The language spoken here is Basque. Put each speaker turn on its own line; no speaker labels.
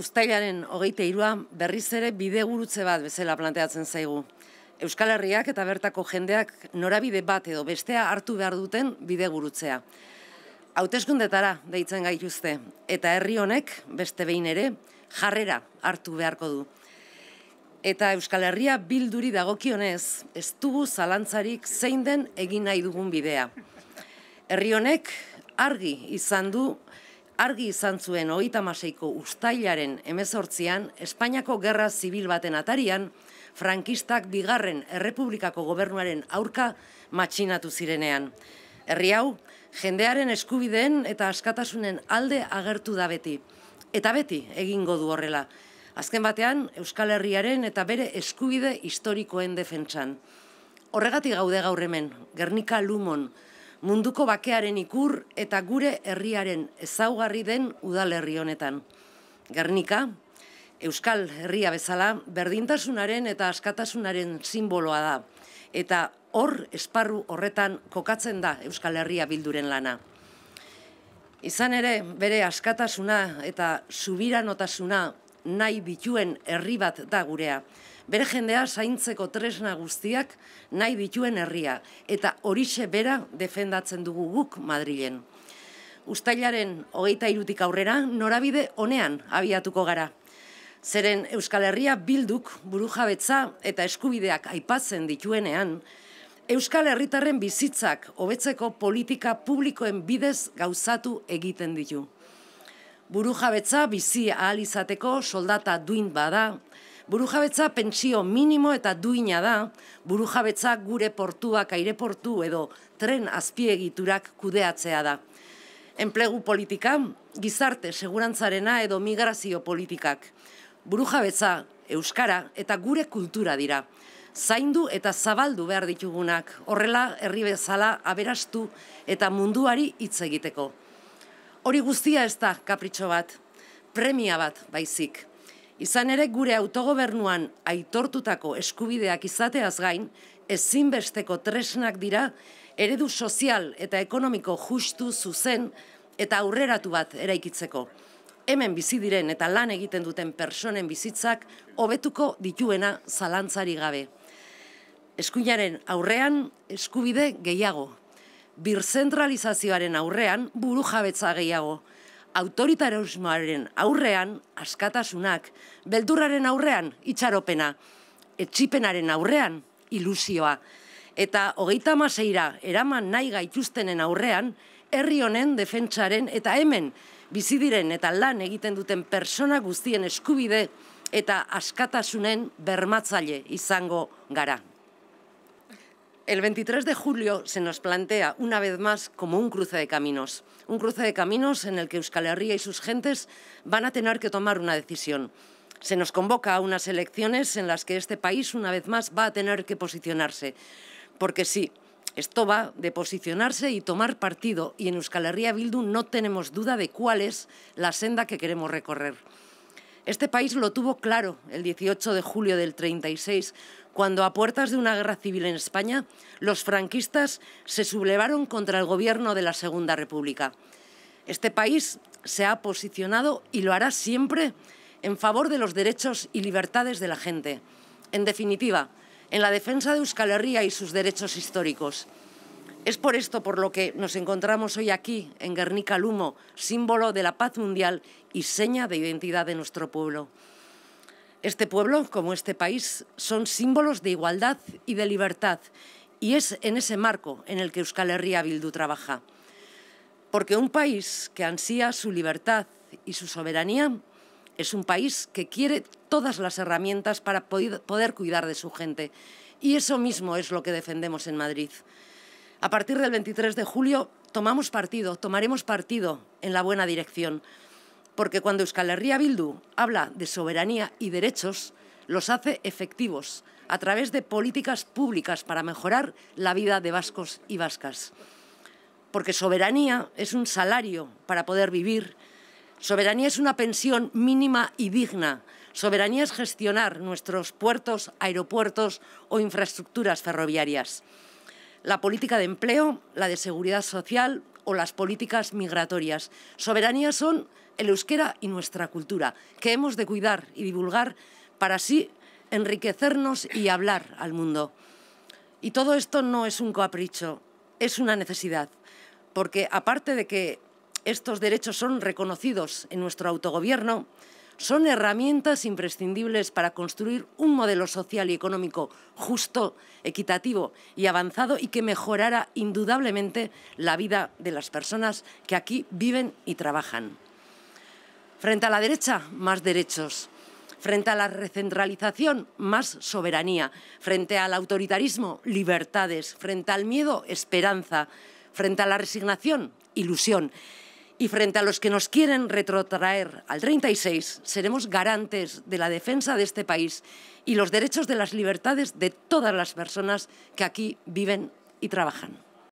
Uztailaren hogeite irua berriz ere bide gurutze bat bezala planteatzen zaigu. Euskal Herriak eta bertako jendeak norabide bat edo bestea hartu behar duten bide gurutzea. Hautezkundetara deitzen gaituzte eta herri honek beste behin ere jarrera hartu beharko du. Eta Euskal Herria bilduri dagokionez ez dugu zalantzarik zein den egin nahi dugun bidea. Herri honek argi izan du argi izan zuen hogeita haaseiko ustailaren emezortzian, Espainiako Gerra zibil baten atarian, frankistak bigarren Errepublikako gobernuaren aurka matxinatu zirenean. Herri hau, jendearen eskubideen eta askatasunen alde agertu da beti. Eta beti egingo du horrela. Azken batean, Euskal Herriaren eta bere eskubide historikoen defentsan. Horregatik gaude gaur hemen, Gernika Lumon, Munduko bakearen ikur eta gure herriaren ezaugarri den udalerri honetan, Gernika, Euskal Herria bezala berdintasunaren eta askatasunaren simboloa da eta hor esparru horretan kokatzen da Euskal Herria bilduren lana. Izan ere, bere askatasuna eta subiranotasuna nahi bituen herri bat da gurea. Bere jendea zaintzeko tresna guztiak nahi bituen herria eta horixe bera defendatzen dugu guk Madrilen. Uztailaren hogeita irutik aurrera norabide honean abiatuko gara. Zeren Euskal Herria bilduk burujabetza eta eskubideak aipatzen dituenean, Euskal Herritarren bizitzak hobetzeko politika publikoen bidez gauzatu egiten ditu. Burujabetza bizi ahal izateko soldata duin bada, burujabetza pentsio minimo eta duina da, burujabetza gure portuak aireportu edo tren azpiegiturak kudeatzea da. Enplegu politika, gizarte segurantzarena edo migrazio politikak. Burujabetza, euskara eta gure kultura dira. Zaindu eta zabaldu behar ditugunak, horrela herri bezala aberastu eta munduari hitz egiteko. Hori guztia ez da kapritxo bat, premia bat baizik. Izan ere gure autogobernuan aitortutako eskubideak izateaz gain, ezinbesteko tresnak dira, eredu sozial eta ekonomiko justu zuzen eta aurreratu bat eraikitzeko. Hemen bizi diren eta lan egiten duten personen bizitzak hobetuko dituena zalantzari gabe. Eskuinaren aurrean eskubide gehiago birzentralizazioaren aurrean buru jabetza gehiago. Autoritarismoaren aurrean askatasunak, beldurraren aurrean itxaropena, etxipenaren aurrean ilusioa. Eta hogeita maseira eraman nahi gaituztenen aurrean, herri honen defentsaren eta hemen bizi diren eta lan egiten duten persona guztien eskubide eta askatasunen bermatzaile izango gara. El 23 de julio se nos plantea una vez más como un cruce de caminos, un cruce de caminos en el que Euskal Herria y sus gentes van a tener que tomar una decisión. Se nos convoca a unas elecciones en las que este país una vez más va a tener que posicionarse, porque sí, esto va de posicionarse y tomar partido y en Euskal Herria Bildu no tenemos duda de cuál es la senda que queremos recorrer. Este país lo tuvo claro el 18 de julio del 36 cuando a puertas de una guerra civil en España, los franquistas se sublevaron contra el gobierno de la Segunda República. Este país se ha posicionado y lo hará siempre en favor de los derechos y libertades de la gente. En definitiva, en la defensa de Euskal Herria y sus derechos históricos. Es por esto por lo que nos encontramos hoy aquí, en Guernica Lumo, símbolo de la paz mundial y seña de identidad de nuestro pueblo. Este pueblo, como este país, son símbolos de igualdad y de libertad, y es en ese marco en el que Euskal Herria Bildu trabaja. Porque un país que ansía su libertad y su soberanía es un país que quiere todas las herramientas para poder cuidar de su gente. Y eso mismo es lo que defendemos en Madrid. A partir del 23 de julio tomamos partido, tomaremos partido en la buena dirección porque cuando Euskal Herria Bildu habla de soberanía y derechos, los hace efectivos a través de políticas públicas para mejorar la vida de vascos y vascas. Porque soberanía es un salario para poder vivir, soberanía es una pensión mínima y digna, soberanía es gestionar nuestros puertos, aeropuertos o infraestructuras ferroviarias. La política de empleo, la de seguridad social o las políticas migratorias. Soberanía son el euskera y nuestra cultura, que hemos de cuidar y divulgar para así enriquecernos y hablar al mundo. Y todo esto no es un capricho, es una necesidad, porque aparte de que estos derechos son reconocidos en nuestro autogobierno, son herramientas imprescindibles para construir un modelo social y económico justo, equitativo y avanzado y que mejorara indudablemente la vida de las personas que aquí viven y trabajan. Frente a la derecha, más derechos. Frente a la recentralización, más soberanía. Frente al autoritarismo, libertades. Frente al miedo, esperanza. Frente a la resignación, ilusión. Y frente a los que nos quieren retrotraer al 36, seremos garantes de la defensa de este país y los derechos de las libertades de todas las personas que aquí viven y trabajan.